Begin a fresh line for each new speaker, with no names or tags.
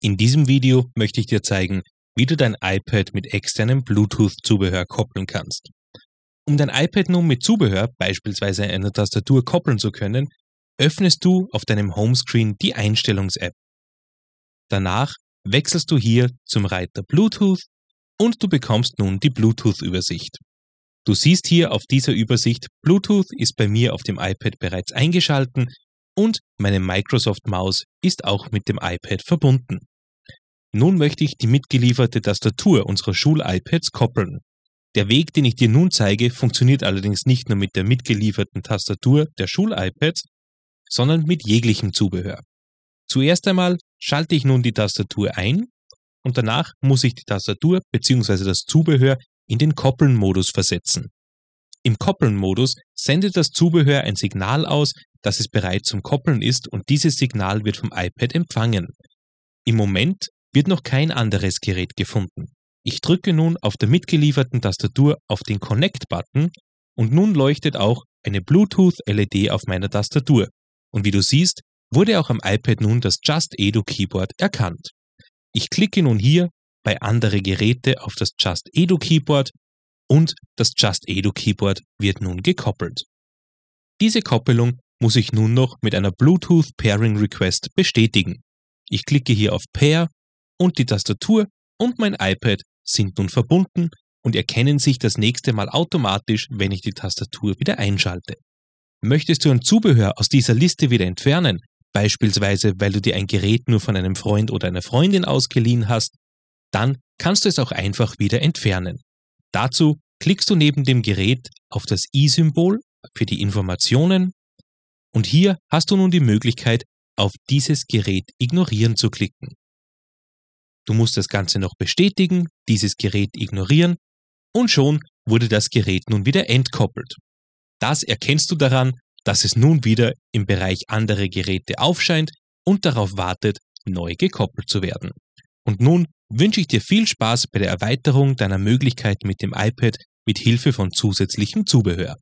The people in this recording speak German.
In diesem Video möchte ich dir zeigen, wie du dein iPad mit externem Bluetooth-Zubehör koppeln kannst. Um dein iPad nun mit Zubehör, beispielsweise einer Tastatur, koppeln zu können, öffnest du auf deinem Homescreen die Einstellungs-App. Danach wechselst du hier zum Reiter Bluetooth und du bekommst nun die Bluetooth-Übersicht. Du siehst hier auf dieser Übersicht, Bluetooth ist bei mir auf dem iPad bereits eingeschalten und meine Microsoft-Maus ist auch mit dem iPad verbunden. Nun möchte ich die mitgelieferte Tastatur unserer Schul-iPads koppeln. Der Weg, den ich dir nun zeige, funktioniert allerdings nicht nur mit der mitgelieferten Tastatur der Schul-iPads, sondern mit jeglichem Zubehör. Zuerst einmal schalte ich nun die Tastatur ein und danach muss ich die Tastatur bzw. das Zubehör in den Koppeln-Modus versetzen. Im Koppeln-Modus sendet das Zubehör ein Signal aus, dass es bereit zum Koppeln ist und dieses Signal wird vom iPad empfangen. Im Moment wird noch kein anderes Gerät gefunden. Ich drücke nun auf der mitgelieferten Tastatur auf den Connect-Button und nun leuchtet auch eine Bluetooth-LED auf meiner Tastatur. Und wie du siehst, wurde auch am iPad nun das Just Edu Keyboard erkannt. Ich klicke nun hier bei andere Geräte auf das Just Edu Keyboard und das Just Edu Keyboard wird nun gekoppelt. Diese Koppelung muss ich nun noch mit einer Bluetooth Pairing Request bestätigen. Ich klicke hier auf Pair und die Tastatur und mein iPad sind nun verbunden und erkennen sich das nächste Mal automatisch, wenn ich die Tastatur wieder einschalte. Möchtest du ein Zubehör aus dieser Liste wieder entfernen, beispielsweise weil du dir ein Gerät nur von einem Freund oder einer Freundin ausgeliehen hast, dann kannst du es auch einfach wieder entfernen. Dazu klickst du neben dem Gerät auf das i-Symbol für die Informationen und hier hast du nun die Möglichkeit, auf dieses Gerät ignorieren zu klicken. Du musst das Ganze noch bestätigen, dieses Gerät ignorieren und schon wurde das Gerät nun wieder entkoppelt. Das erkennst du daran, dass es nun wieder im Bereich andere Geräte aufscheint und darauf wartet, neu gekoppelt zu werden. Und nun wünsche ich dir viel Spaß bei der Erweiterung deiner Möglichkeiten mit dem iPad mit Hilfe von zusätzlichem Zubehör.